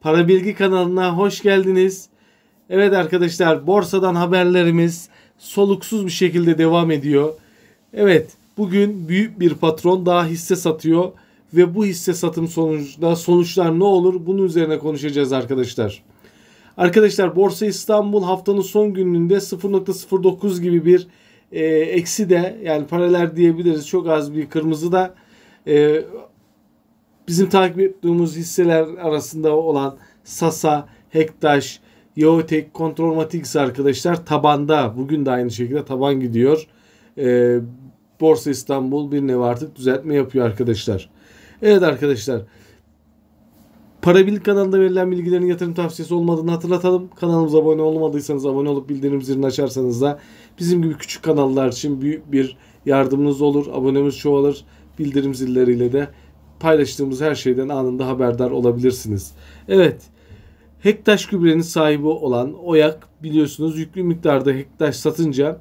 Para Bilgi kanalına hoş geldiniz. Evet arkadaşlar borsadan haberlerimiz soluksuz bir şekilde devam ediyor. Evet bugün büyük bir patron daha hisse satıyor ve bu hisse satım sonucunda sonuçlar ne olur bunun üzerine konuşacağız arkadaşlar. Arkadaşlar Borsa İstanbul haftanın son gününde 0.09 gibi bir e, eksi de yani paralel diyebiliriz çok az bir kırmızı da e, Bizim takip ettiğimiz hisseler arasında olan Sasa, Hektaş, Yotek, Kontrolmatix arkadaşlar tabanda. Bugün de aynı şekilde taban gidiyor. Ee, Borsa İstanbul bir nevi artık düzeltme yapıyor arkadaşlar. Evet arkadaşlar. Para Bilik kanalında verilen bilgilerin yatırım tavsiyesi olmadığını hatırlatalım. Kanalımıza abone olmadıysanız abone olup bildirim zilini açarsanız da bizim gibi küçük kanallar için büyük bir yardımınız olur. Abonemiz çoğalır. Bildirim zilleriyle de paylaştığımız her şeyden anında haberdar olabilirsiniz. Evet, hektaş gübrenin sahibi olan OYAK biliyorsunuz yüklü miktarda hektaş satınca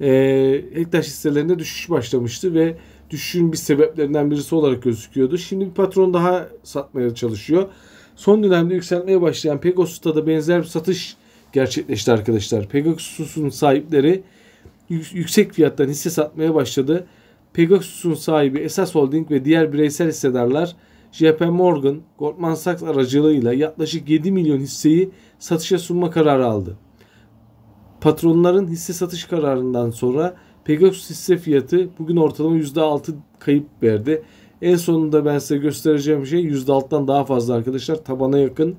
e, hektaş hisselerinde düşüş başlamıştı ve düşüşün bir sebeplerinden birisi olarak gözüküyordu. Şimdi bir patron daha satmaya çalışıyor. Son dönemde yükselmeye başlayan Pegasus'ta da benzer bir satış gerçekleşti arkadaşlar. Pegasus'un sahipleri yüksek fiyattan hisse satmaya başladı. Pegasus'un sahibi Esas Holding ve diğer bireysel hissedarlar JP Morgan, Goldman Sachs aracılığıyla yaklaşık 7 milyon hisseyi satışa sunma kararı aldı. Patronların hisse satış kararından sonra Pegasus hisse fiyatı bugün ortalama %6 kayıp verdi. En sonunda ben size göstereceğim şey %6'dan daha fazla arkadaşlar tabana yakın.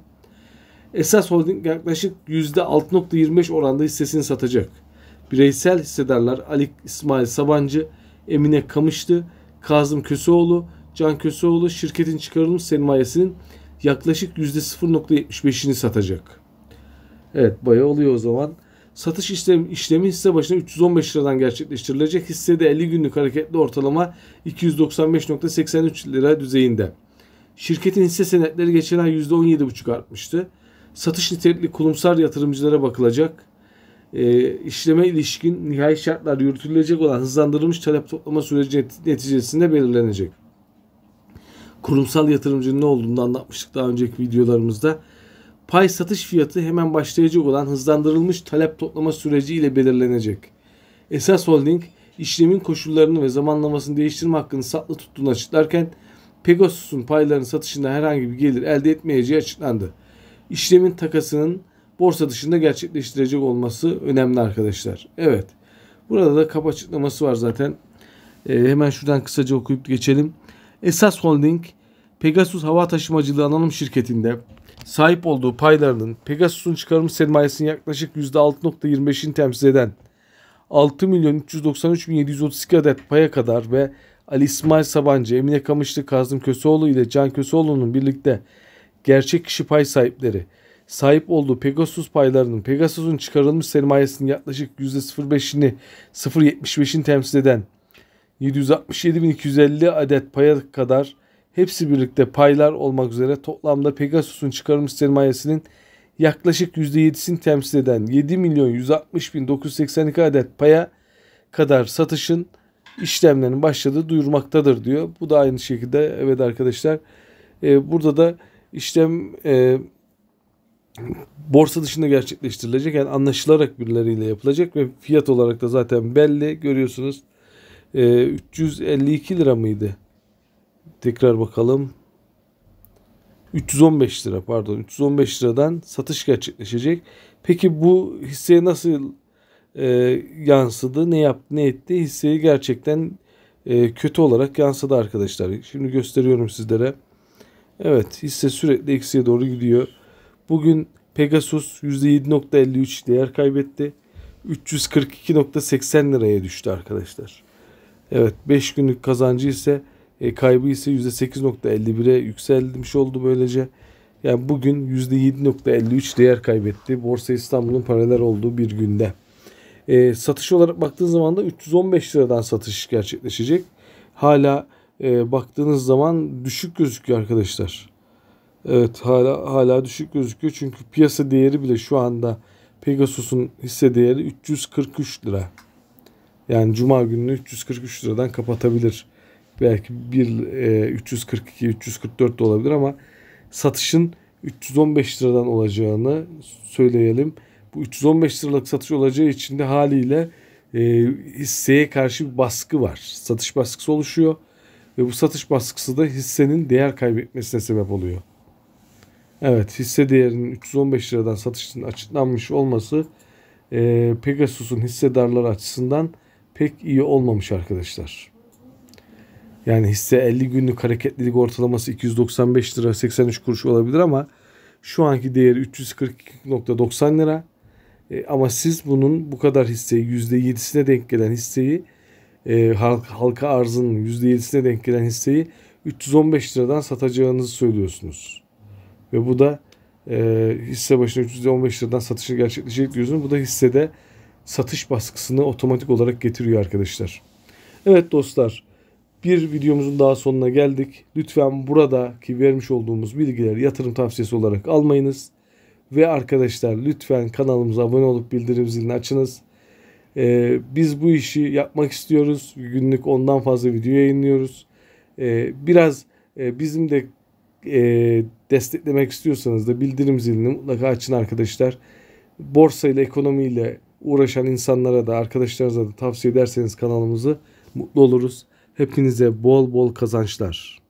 Esas Holding yaklaşık %6.25 oranda hissesini satacak. Bireysel hissedarlar Ali İsmail Sabancı Emine Kamışlı, Kazım Köseoğlu, Can Köseoğlu şirketin çıkarılmış sermayesinin yaklaşık %0.75'ini satacak. Evet bayağı oluyor o zaman. Satış işlemi işlemi hisse başına 315 liradan gerçekleştirilecek. Hissede 50 günlük hareketli ortalama 295.83 lira düzeyinde. Şirketin hisse senetleri geçen ay %17,5 artmıştı. Satış nitelikli kurumsal yatırımcılara bakılacak e, işleme ilişkin nihai şartlar yürütülecek olan hızlandırılmış talep toplama süreci neticesinde belirlenecek. Kurumsal yatırımcının ne olduğunu anlatmıştık daha önceki videolarımızda. Pay satış fiyatı hemen başlayacak olan hızlandırılmış talep toplama süreci ile belirlenecek. Esas Holding işlemin koşullarını ve zamanlamasını değiştirme hakkını saklı tuttuğunu açıklarken Pegasus'un paylarının satışında herhangi bir gelir elde etmeyeceği açıklandı. İşlemin takasının borsa dışında gerçekleştirecek olması önemli arkadaşlar. Evet. Burada da kap açıklaması var zaten. E, hemen şuradan kısaca okuyup geçelim. Esas Holding Pegasus Hava Taşımacılığı Anonim Şirketi'nde sahip olduğu paylarının Pegasus'un çıkarım sermayesinin yaklaşık %6.25'ini temsil eden 6 milyon 393 bin 732 adet paya kadar ve Ali İsmail Sabancı, Emine Kamışlı, Kazım Köseoğlu ile Can Köseoğlu'nun birlikte gerçek kişi pay sahipleri sahip olduğu Pegasus paylarının Pegasus'un çıkarılmış sermayesinin yaklaşık %0.5'ini 0.75'ini temsil eden 767.250 adet paya kadar hepsi birlikte paylar olmak üzere toplamda Pegasus'un çıkarılmış sermayesinin yaklaşık %7'sini temsil eden 7 milyon 160 adet paya kadar satışın işlemlerinin başladığı duyurmaktadır diyor. Bu da aynı şekilde evet arkadaşlar e, burada da işlem e, borsa dışında gerçekleştirilecek yani anlaşılarak birileriyle yapılacak ve fiyat olarak da zaten belli görüyorsunuz e, 352 lira mıydı tekrar bakalım 315 lira pardon 315 liradan satış gerçekleşecek peki bu hisseye nasıl e, yansıdı ne yaptı ne etti hisseyi gerçekten e, kötü olarak yansıdı arkadaşlar şimdi gösteriyorum sizlere evet hisse sürekli eksiye doğru gidiyor Bugün Pegasus %7.53 değer kaybetti. 342.80 liraya düştü arkadaşlar. Evet 5 günlük kazancı ise e, kaybı ise %8.51'e yükselmiş oldu böylece. Yani bugün %7.53 değer kaybetti. Borsa İstanbul'un paralel olduğu bir günde. E, satış olarak baktığınız zaman da 315 liradan satış gerçekleşecek. Hala e, baktığınız zaman düşük gözüküyor arkadaşlar. Evet hala hala düşük gözüküyor çünkü piyasa değeri bile şu anda Pegasus'un hisse değeri 343 lira. Yani cuma gününü 343 liradan kapatabilir. Belki bir e, 342 344 de olabilir ama satışın 315 liradan olacağını söyleyelim. Bu 315 liralık satış olacağı için de haliyle e, hisseye karşı bir baskı var. Satış baskısı oluşuyor ve bu satış baskısı da hissenin değer kaybetmesine sebep oluyor. Evet hisse değerinin 315 liradan satışının açıklanmış olması e, Pegasus'un hissedarları açısından pek iyi olmamış arkadaşlar. Yani hisse 50 günlük hareketlilik ortalaması 295 lira 83 kuruş olabilir ama şu anki değeri 342.90 lira. E, ama siz bunun bu kadar hisseyi %7'sine denk gelen hisseyi e, halka arzının %7'sine denk gelen hisseyi 315 liradan satacağınızı söylüyorsunuz. Ve bu da e, hisse başına 315 liradan satışın gerçekleşecek diyorsunuz. Bu da hissede satış baskısını otomatik olarak getiriyor arkadaşlar. Evet dostlar bir videomuzun daha sonuna geldik. Lütfen buradaki vermiş olduğumuz bilgileri yatırım tavsiyesi olarak almayınız. Ve arkadaşlar lütfen kanalımıza abone olup bildirim zilini açınız. Ee, biz bu işi yapmak istiyoruz. Günlük ondan fazla video yayınlıyoruz. Ee, biraz e, bizim de e, desteklemek istiyorsanız da bildirim zilini mutlaka açın arkadaşlar. Borsa ile ekonomiyle uğraşan insanlara da arkadaşlarınıza da tavsiye ederseniz kanalımızı mutlu oluruz. Hepinize bol bol kazançlar.